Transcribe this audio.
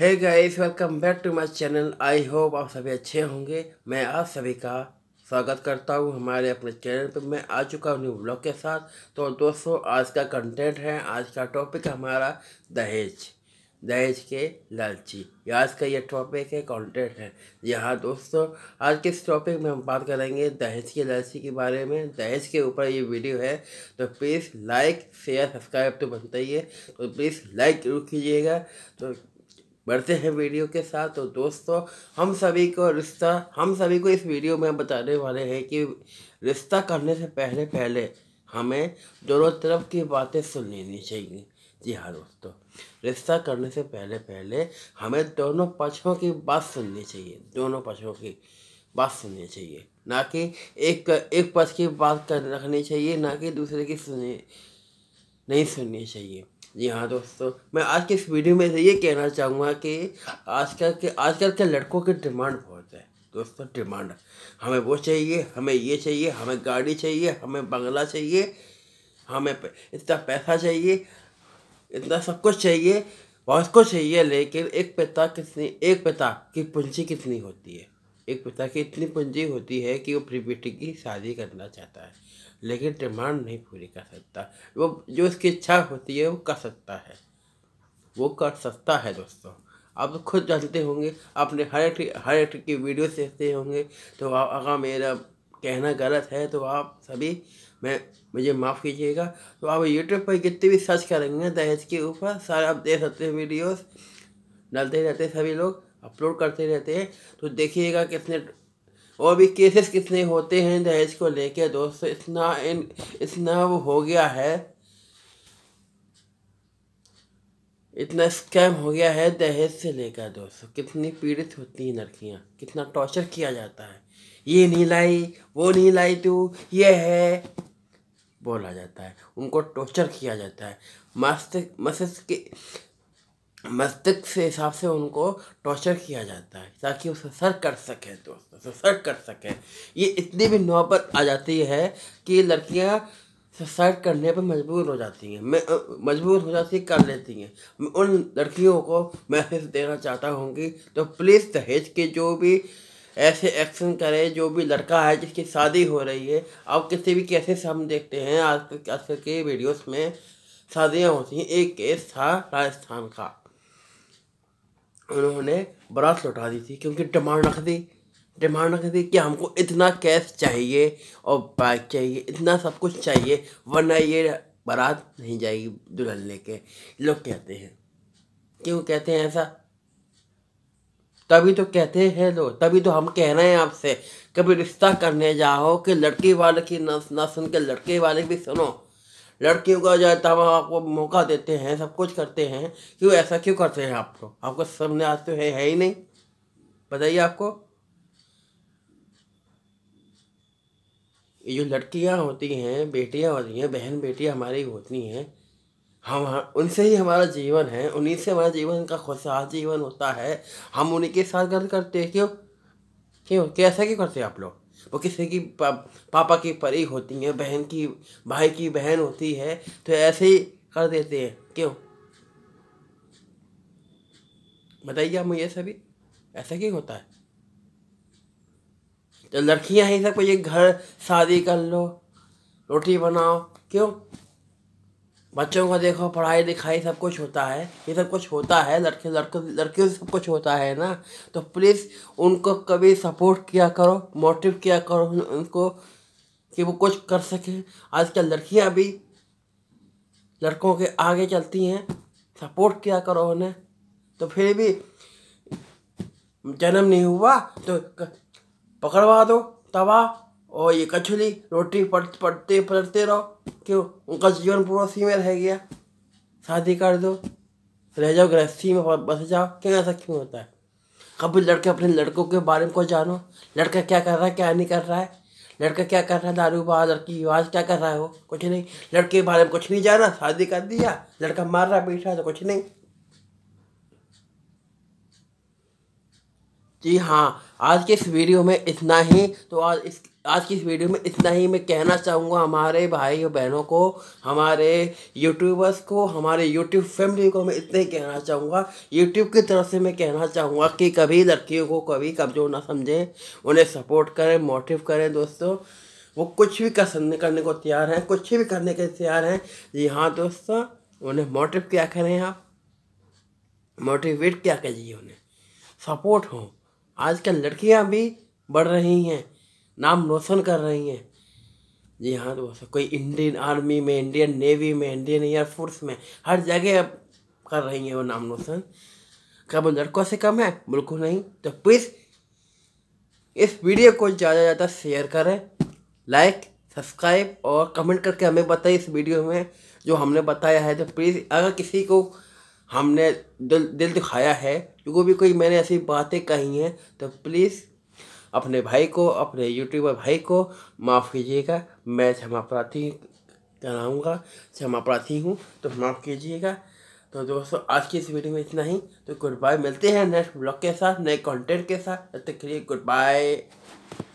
है guys welcome back to my channel I hope आप सभी अच्छे होंगे मैं आप सभी का स्वागत करता हूँ हमारे अपने चैनल पर मैं आ चुका हूँ न्यू ब्लॉग के साथ तो दोस्तों आज का कंटेंट है आज का टॉपिक हमारा दहेज दहेज के लालची आज का ये टॉपिक है कंटेंट है यहाँ दोस्तों आज के इस टॉपिक में हम बात करेंगे दहेज के लालची के बारे में दहेज के ऊपर ये वीडियो है तो प्लीज़ लाइक शेयर सब्सक्राइब तो बनता ही है तो प्लीज़ लाइक जरूर कीजिएगा तो बढ़ते हैं वीडियो के साथ तो दोस्तों हम सभी को रिश्ता हम सभी को इस वीडियो में बताने वाले हैं कि रिश्ता करने से पहले पहले हमें दोनों तरफ की बातें सुन लेनी चाहिए जी हाँ दोस्तों रिश्ता करने से पहले पहले हमें दोनों पक्षों की बात सुननी चाहिए दोनों पक्षों की बात सुननी चाहिए ना कि एक एक पक्ष की बात कर रखनी चाहिए ना कि दूसरे की सुनी नहीं सुननी चाहिए जी हाँ दोस्तों मैं आज के इस वीडियो में ये कहना चाहूँगा कि आजकल के आजकल के लड़कों की डिमांड बहुत है दोस्तों डिमांड हमें वो चाहिए हमें ये चाहिए हमें गाड़ी चाहिए हमें बंगला चाहिए हमें इतना पैसा चाहिए इतना सब कुछ चाहिए बहुत कुछ चाहिए लेकिन एक पिता कितनी एक पिता की पूंजी कितनी होती है एक पिता की इतनी पूंजी होती है कि वो अपनी बेटी की शादी करना चाहता है लेकिन डिमांड नहीं पूरी कर सकता वो जो उसकी इच्छा होती है वो कर सकता है वो कर सकता है दोस्तों आप खुद जानते होंगे आपने हर एक हर एक की वीडियो देखते होंगे तो अगर मेरा कहना गलत है तो आप सभी मैं मुझे माफ़ कीजिएगा तो आप यूट्यूब पर जितने भी सर्च करेंगे दहेज के ऊपर सारे आप देख सकते हैं वीडियोस डालते रहते हैं सभी लोग अपलोड करते रहते हैं तो देखिएगा कितने और भी केसेस कितने होते हैं दहेज को लेकर दोस्तों इतना इन इतना वो हो गया है इतना स्कैम हो गया है दहेज से लेकर दोस्तों कितनी पीड़ित होती हैं लड़कियां कितना टॉर्चर किया जाता है ये नहीं लाई वो नहीं लाई तू ये है बोला जाता है उनको टॉर्चर किया जाता है मस्त मस्त के मस्तिष्क से हिसाब से उनको टॉर्चर किया जाता है ताकि वो सर कर सकें दोस्तों उसे सर कर सकें ये इतनी भी नौबत आ जाती है कि लड़कियां सुसाइड करने पर मजबूर हो जाती हैं मैं मजबूर हो जाती कर लेती हैं मैं उन लड़कियों को मैसेज देना चाहता हूँ कि तो प्लीज़ दहेज के जो भी ऐसे एक्शन करे जो भी लड़का है जिसकी शादी हो रही है अब किसी भी कैसे हम देखते हैं आज आजकल के वीडियोस में शादियाँ होती हैं एक केस था राजस्थान का उन्होंने बारात लौटा दी थी क्योंकि डिमांड रख दी डिमांड रख दी कि हमको इतना कैश चाहिए और बाइक चाहिए इतना सब कुछ चाहिए वरना ये बारात नहीं जाएगी दुल्हन लेके लोग कहते हैं क्यों कहते हैं ऐसा तभी तो कहते हैं लोग तभी तो हम कह रहे हैं आपसे कभी रिश्ता करने जाओ कि लड़के वाले की ना ना सुन के लड़के वाले भी सुनो लड़कियों का जो है तब आपको मौका देते हैं सब कुछ करते हैं क्यों ऐसा क्यों करते हैं आप लोग आपको समझ आज तो है, ही नहीं बताइए आपको ये जो लड़कियाँ होती हैं बेटियाँ होती हैं बहन बेटियाँ हमारी होती हैं हम उनसे ही हमारा जीवन है उन्हीं से हमारा जीवन का खुशहाल जीवन होता है हम उन्हीं के साथ गलत करते हैं क्यों क्यों कैसा क्यों करते हैं आप लोग वो किसी की पा, पापा की परी होती है बहन की भाई की बहन होती है तो ऐसे ही कर देते हैं क्यों बताइए आप मुझे सभी ऐसा क्यों होता है तो लड़कियां ही सब ये घर शादी कर लो रोटी बनाओ क्यों बच्चों को देखो पढ़ाई लिखाई सब कुछ होता है ये सब कुछ होता है लड़के लड़कों लड़कियों से सब कुछ होता है ना तो प्लीज़ उनको कभी सपोर्ट किया करो मोटिव किया करो उनको कि वो कुछ कर सकें आजकल लड़कियां भी लड़कों के आगे चलती हैं सपोर्ट किया करो उन्हें तो फिर भी जन्म नहीं हुआ तो पकड़वा दो तवा और ये कछली रोटी पट पटते पढ़ते रहो क्यों उनका जीवन पूरा उसी में रह गया शादी कर दो रह जाओ गृहस्थी में बस जाओ क्या ऐसा क्यों होता है कभी लड़के अपने लड़कों के बारे में को जानो लड़का क्या कर रहा है क्या नहीं कर रहा है लड़का क्या कर रहा है दारू बाज लड़की विवाज क्या कर रहा है वो कुछ नहीं लड़के के बारे में कुछ नहीं जाना शादी कर दिया लड़का मार रहा है है तो कुछ नहीं जी हाँ आज के इस वीडियो में इतना ही तो आज इस आज की इस वीडियो में इतना ही मैं कहना चाहूँगा हमारे भाई और बहनों को हमारे यूट्यूबर्स को हमारे यूट्यूब फैमिली को मैं इतना ही कहना चाहूँगा यूट्यूब की तरफ से मैं कहना चाहूँगा कि कभी लड़कियों को कभी कमज़ोर ना समझें उन्हें सपोर्ट करें मोटिव करें दोस्तों वो कुछ भी कसंद करने को तैयार हैं कुछ भी करने के तैयार हैं जी हाँ दोस्तों उन्हें मोटिव क्या करें आप मोटिवेट क्या करिए उन्हें सपोर्ट हो आजकल लड़कियां भी बढ़ रही हैं नाम रोशन कर रही हैं जी हाँ दोस्तों कोई इंडियन आर्मी में इंडियन नेवी में इंडियन एयरफोर्स में हर जगह कर रही हैं वो नाम रोशन क्या वो लड़कों से कम है बिल्कुल नहीं तो प्लीज़ इस वीडियो को ज़्यादा से ज़्यादा शेयर करें लाइक सब्सक्राइब और कमेंट करके हमें बताइए इस वीडियो में जो हमने बताया है तो प्लीज़ अगर किसी को हमने दिल दिल दिखाया है जो भी कोई मैंने ऐसी बातें कही हैं तो प्लीज़ अपने भाई को अपने यूट्यूबर भाई को माफ़ कीजिएगा मैं क्षमा प्रार्थी कराऊँगा क्षमा प्रार्थी हूँ तो माफ़ कीजिएगा तो दोस्तों आज की इस वीडियो में इतना ही तो गुड बाय मिलते हैं नेक्स्ट ब्लॉग के साथ नए कंटेंट के साथ तब तक के लिए गुड बाय